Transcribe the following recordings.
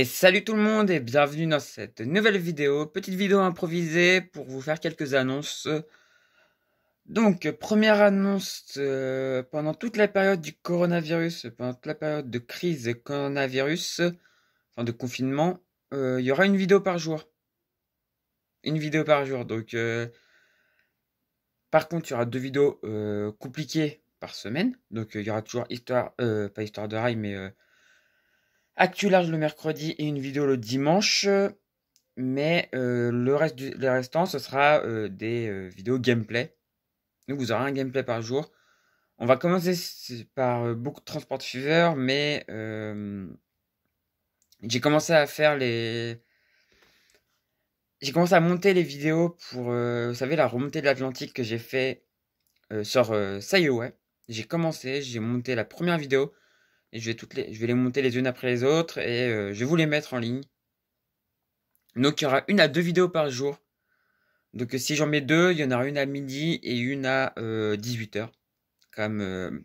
Et salut tout le monde et bienvenue dans cette nouvelle vidéo, petite vidéo improvisée pour vous faire quelques annonces. Donc, première annonce, euh, pendant toute la période du coronavirus, pendant toute la période de crise coronavirus, enfin de confinement, euh, il y aura une vidéo par jour. Une vidéo par jour, donc... Euh, par contre, il y aura deux vidéos compliquées par semaine, donc il y aura toujours histoire, pas histoire de rail, mais Actu large le mercredi et une vidéo le dimanche. Mais euh, le reste les restants, ce sera euh, des euh, vidéos gameplay. Donc vous aurez un gameplay par jour. On va commencer par beaucoup de Transport Fever, mais j'ai commencé à faire les... J'ai commencé à monter les vidéos pour, vous savez, la remontée de l'Atlantique que j'ai fait sur Sayoway. J'ai commencé, j'ai monté la première vidéo. Et je vais, toutes les, je vais les monter les unes après les autres et euh, je vais vous les mettre en ligne. Donc il y aura une à deux vidéos par jour. Donc euh, si j'en mets deux, il y en aura une à midi et une à 18h. Euh, comme,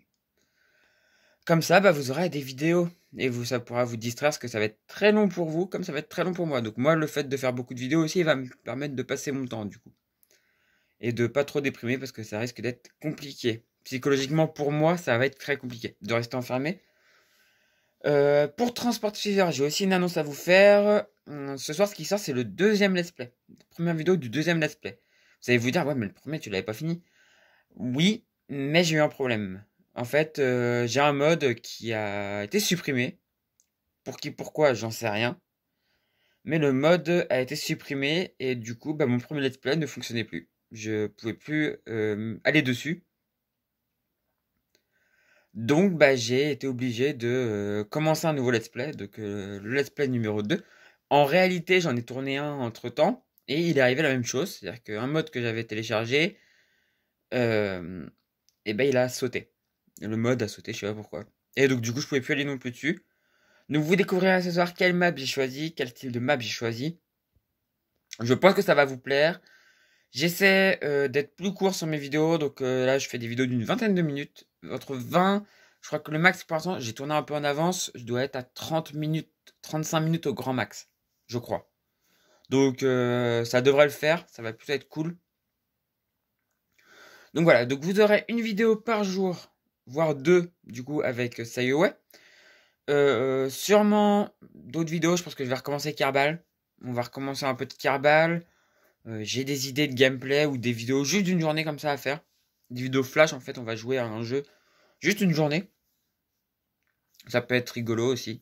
comme ça, bah, vous aurez des vidéos. Et vous, ça pourra vous distraire parce que ça va être très long pour vous, comme ça va être très long pour moi. Donc moi, le fait de faire beaucoup de vidéos aussi, va me permettre de passer mon temps du coup. Et de pas trop déprimer parce que ça risque d'être compliqué. Psychologiquement, pour moi, ça va être très compliqué de rester enfermé. Euh, pour pour Fever, j'ai aussi une annonce à vous faire. Hum, ce soir, ce qui sort, c'est le deuxième let's play. première vidéo du deuxième let's play. Vous allez vous dire, ouais, mais le premier, tu l'avais pas fini. Oui, mais j'ai eu un problème. En fait, euh, j'ai un mode qui a été supprimé. Pour qui, pourquoi, j'en sais rien. Mais le mode a été supprimé et du coup, bah, mon premier let's play ne fonctionnait plus. Je pouvais plus euh, aller dessus. Donc bah, j'ai été obligé de euh, commencer un nouveau let's play, donc euh, le let's play numéro 2. En réalité, j'en ai tourné un entre temps, et il est arrivé la même chose, c'est-à-dire qu'un mode que j'avais téléchargé, euh, et ben il a sauté. Le mode a sauté, je sais pas pourquoi. Et donc du coup, je pouvais plus aller non plus dessus. Donc vous découvrirez ce soir quelle map j'ai choisi, quel style de map j'ai choisi. Je pense que ça va vous plaire. J'essaie euh, d'être plus court sur mes vidéos, donc là je fais des vidéos d'une vingtaine de minutes entre 20, je crois que le max pour l'instant, j'ai tourné un peu en avance, je dois être à 30 minutes, 35 minutes au grand max, je crois. Donc euh, ça devrait le faire, ça va plutôt être cool. Donc voilà, donc vous aurez une vidéo par jour, voire deux du coup avec Sayoway. Euh, sûrement d'autres vidéos, je pense que je vais recommencer Kerbal. On va recommencer un peu de Kerbal. Euh, j'ai des idées de gameplay ou des vidéos juste d'une journée comme ça à faire des vidéos flash en fait, on va jouer à un jeu juste une journée. Ça peut être rigolo aussi.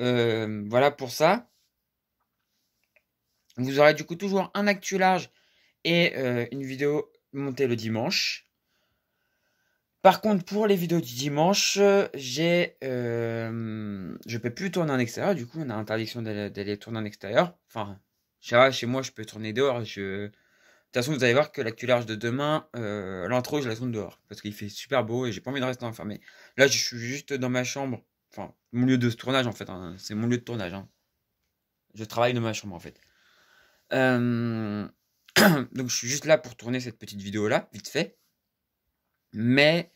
Euh, voilà pour ça. Vous aurez du coup toujours un actu large et euh, une vidéo montée le dimanche. Par contre, pour les vidéos du dimanche, j'ai, euh, je peux plus tourner en extérieur. Du coup, on a interdiction d'aller tourner en extérieur. Enfin, chez moi, je peux tourner dehors. Je, de toute façon, vous allez voir que large de demain, euh, l'intro, je la tourne dehors. Parce qu'il fait super beau et j'ai pas envie de rester enfermé. Là, je suis juste dans ma chambre. Enfin, mon lieu de tournage, en fait. Hein. C'est mon lieu de tournage. Hein. Je travaille dans ma chambre, en fait. Euh, donc, je suis juste là pour tourner cette petite vidéo-là, vite fait. Mais,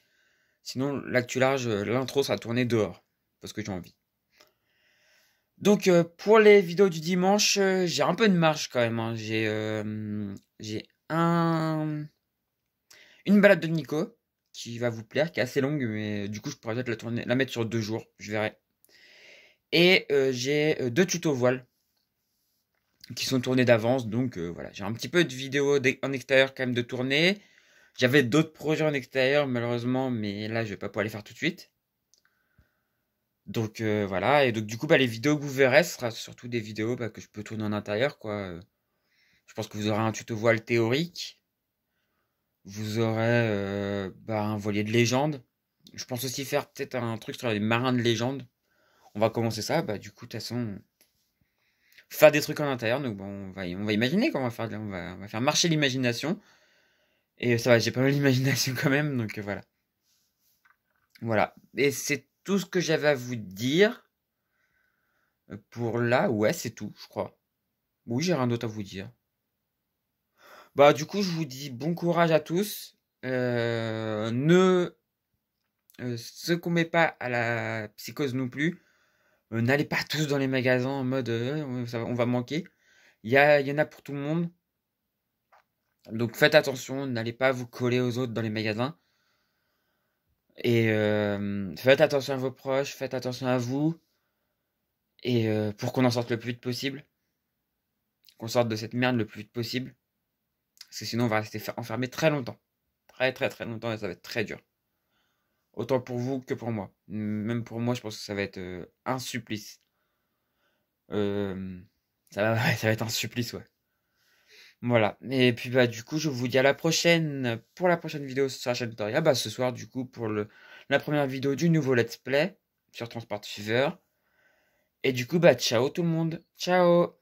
sinon, large, euh, l'intro sera tourné dehors. Parce que j'ai envie. Donc euh, pour les vidéos du dimanche, euh, j'ai un peu de marge quand même. Hein. Euh, j'ai un une balade de Nico qui va vous plaire, qui est assez longue, mais du coup je pourrais peut-être la tourner, la mettre sur deux jours, je verrai. Et j'ai deux tutos voiles, qui sont tournés d'avance, donc voilà, j'ai un petit peu de vidéos en extérieur quand même de tourner. J'avais d'autres projets en extérieur malheureusement, mais là je ne vais pas pouvoir les faire tout de suite. Donc euh, voilà, et donc du coup, bah, les vidéos que vous verrez, ce sera surtout des vidéos bah, que je peux tourner en intérieur, quoi. Je pense que vous aurez un tuto voile théorique, vous aurez euh, bah, un voilier de légende. Je pense aussi faire peut-être un truc sur les marins de légende. On va commencer ça, bah du coup, de toute façon, faire des trucs en intérieur, donc bon, on va, on va imaginer comment va faire, on va, on va faire marcher l'imagination. Et ça va, j'ai pas mal d'imagination quand même, donc euh, voilà. Voilà. Et c'est tout ce que j'avais à vous dire. Euh, pour là, ouais, c'est tout, je crois. Oui, j'ai rien d'autre à vous dire. Bah, du coup, je vous dis bon courage à tous. Euh, ne euh, se met pas à la psychose non plus. N'allez pas tous dans les magasins en mode on va manquer. Il y, y en a pour tout le monde. Donc faites attention, n'allez pas vous coller aux autres dans les magasins. Et euh, faites attention à vos proches, faites attention à vous. Et euh, pour qu'on en sorte le plus vite possible. Qu'on sorte de cette merde le plus vite possible. Parce que sinon, on va rester enfermé très longtemps. Très, très, très longtemps et ça va être très dur. Autant pour vous que pour moi. Même pour moi, je pense que ça va être euh, un supplice. ça, va, ça va être un supplice, ouais. Voilà. Et puis bah du coup, je vous dis à la prochaine pour la prochaine vidéo sur la chaîne Toria. Bah ce soir du coup pour le la première vidéo du nouveau let's play sur Transport Fever. Et du coup bah ciao tout le monde. Ciao.